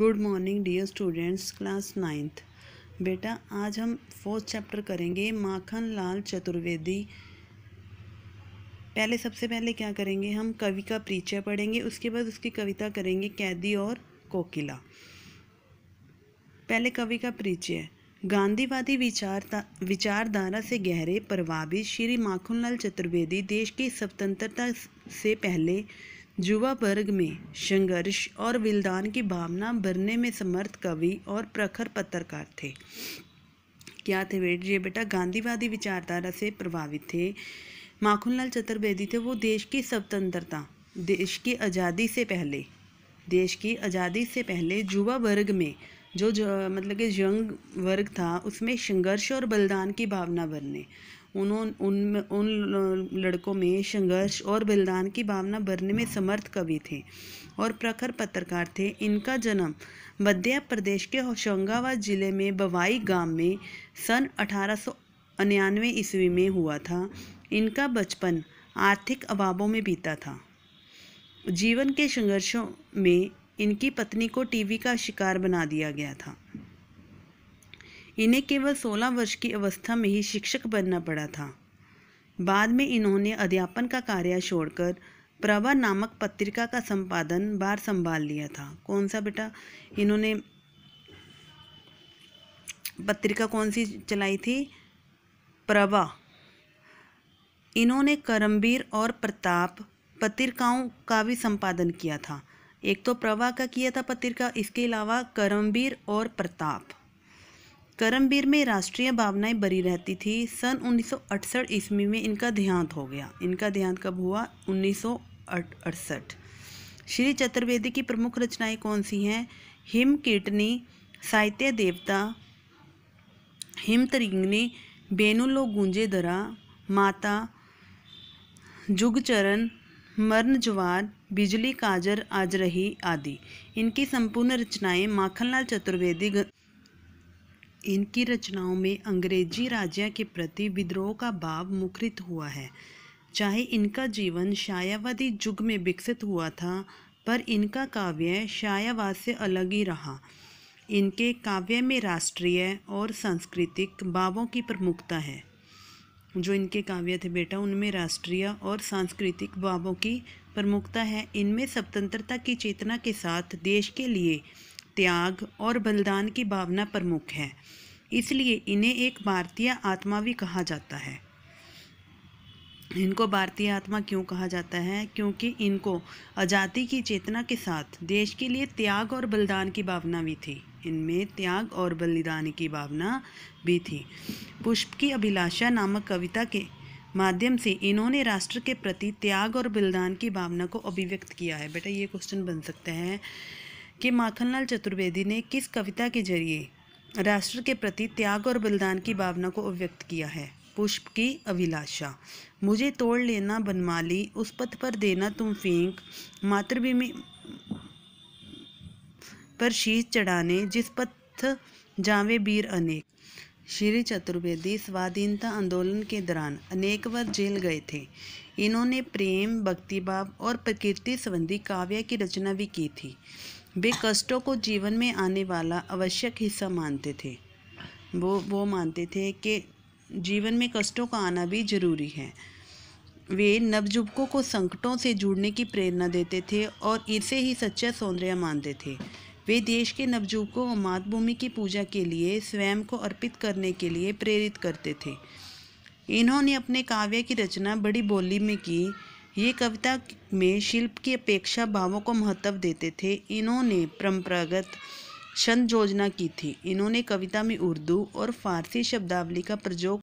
good morning dear students class ninth बेटा आज हम फोर्थ चैप्टर करेंगे माखन लाल चतुर्वेदी पहले सबसे पहले क्या करेंगे हम कवि का परिचय पढ़ेंगे उसके बाद उसकी कविता करेंगे कैदी और कोकिला पहले कवि का परिचय गांधीवादी विचार विचारधारा से गहरे प्रभावित श्री माखनलाल चतुर्वेदी देश की स्वतंत्रता से पहले युवा वर्ग में संघर्ष और बलिदान की भावना भरने में समर्थ कवि और प्रखर पत्रकार थे क्या थे बेट ये बेटा गांधीवादी विचारधारा से प्रभावित थे माखनलाल चतुर्वेदी थे वो देश की स्वतंत्रता देश की आज़ादी से पहले देश की आज़ादी से पहले युवा वर्ग में जो, जो मतलब कि यंग वर्ग था उसमें संघर्ष और बलिदान की भावना भरने उन्होंने उन उन लड़कों में संघर्ष और बलिदान की भावना भरने में समर्थ कवि थे और प्रखर पत्रकार थे इनका जन्म मध्य प्रदेश के होशंगाबाद जिले में बवाई गांव में सन अठारह ईस्वी में हुआ था इनका बचपन आर्थिक अभावों में बीता था जीवन के संघर्षों में इनकी पत्नी को टीवी का शिकार बना दिया गया था इन्हें केवल 16 वर्ष की अवस्था में ही शिक्षक बनना पड़ा था बाद में इन्होंने अध्यापन का कार्य छोड़कर प्रभा नामक पत्रिका का संपादन बार संभाल लिया था कौन सा बेटा इन्होंने पत्रिका कौन सी चलाई थी प्रभा इन्होंने करमबीर और प्रताप पत्रिकाओं का भी संपादन किया था एक तो प्रभा का किया था पत्रिका इसके अलावा करमबीर और प्रताप करमबीर में राष्ट्रीय भावनाएं बरी रहती थी सन 1968 ईस्वी में इनका देहांत हो गया इनका देहांत कब हुआ उन्नीस श्री चतुर्वेदी की प्रमुख रचनाएं कौन सी हैं हिम कीटनी साहित्य देवता हिम तरिंगनी बेनुलो गुंजे दरा माता जुगचरण मरण जवार बिजली काजर आज रही आदि इनकी संपूर्ण रचनाएं माखनलाल चतुर्वेदी इनकी रचनाओं में अंग्रेजी राज्य के प्रति विद्रोह का भाव मुखरित हुआ है चाहे इनका जीवन शायावादी युग में विकसित हुआ था पर इनका काव्य शायावाद से अलग ही रहा इनके काव्य में राष्ट्रीय और सांस्कृतिक भावों की प्रमुखता है जो इनके काव्य थे बेटा उनमें राष्ट्रीय और सांस्कृतिक भावों की प्रमुखता है इनमें स्वतंत्रता की चेतना के साथ देश के लिए त्याग और बलिदान की भावना प्रमुख है इसलिए इन्हें एक भारतीय आत्मा भी कहा जाता है इनको भारतीय आत्मा क्यों कहा जाता है क्योंकि इनको आज़ादी की चेतना के साथ देश के लिए त्याग और बलिदान की भावना भी थी इनमें त्याग और बलिदान की भावना भी थी पुष्प की अभिलाषा नामक कविता के माध्यम से इन्होंने राष्ट्र के प्रति त्याग और बलिदान की भावना को अभिव्यक्त किया है बेटा ये क्वेश्चन बन सकता है कि माखनलाल चतुर्वेदी ने किस कविता के जरिए राष्ट्र के प्रति त्याग और बलिदान की भावना को अव्यक्त किया है पुष्प की अभिलाषा मुझे तोड़ लेना बनमाली उस पथ पर देना तुम फेंक मातृभूमि पर शीश चढ़ाने जिस पथ जावे वीर अनेक श्री चतुर्वेदी स्वाधीनता आंदोलन के दौरान अनेक बार जेल गए थे इन्होंने प्रेम भक्तिभाव और प्रकृति संबंधी काव्य की रचना भी की थी वे कष्टों को जीवन में आने वाला आवश्यक हिस्सा मानते थे वो वो मानते थे कि जीवन में कष्टों का आना भी जरूरी है वे नवजुबकों को संकटों से जुड़ने की प्रेरणा देते थे और इसे ही सच्चा सौंदर्य मानते थे वे देश के नवजुबकों और मातभूमि की पूजा के लिए स्वयं को अर्पित करने के लिए प्रेरित करते थे इन्होंने अपने काव्य की रचना बड़ी बोली में की ये कविता में शिल्प की अपेक्षा भावों को महत्व देते थे इन्होंने परंपरागत छंद योजना की थी इन्होंने कविता में उर्दू और फारसी शब्दावली का प्रयोग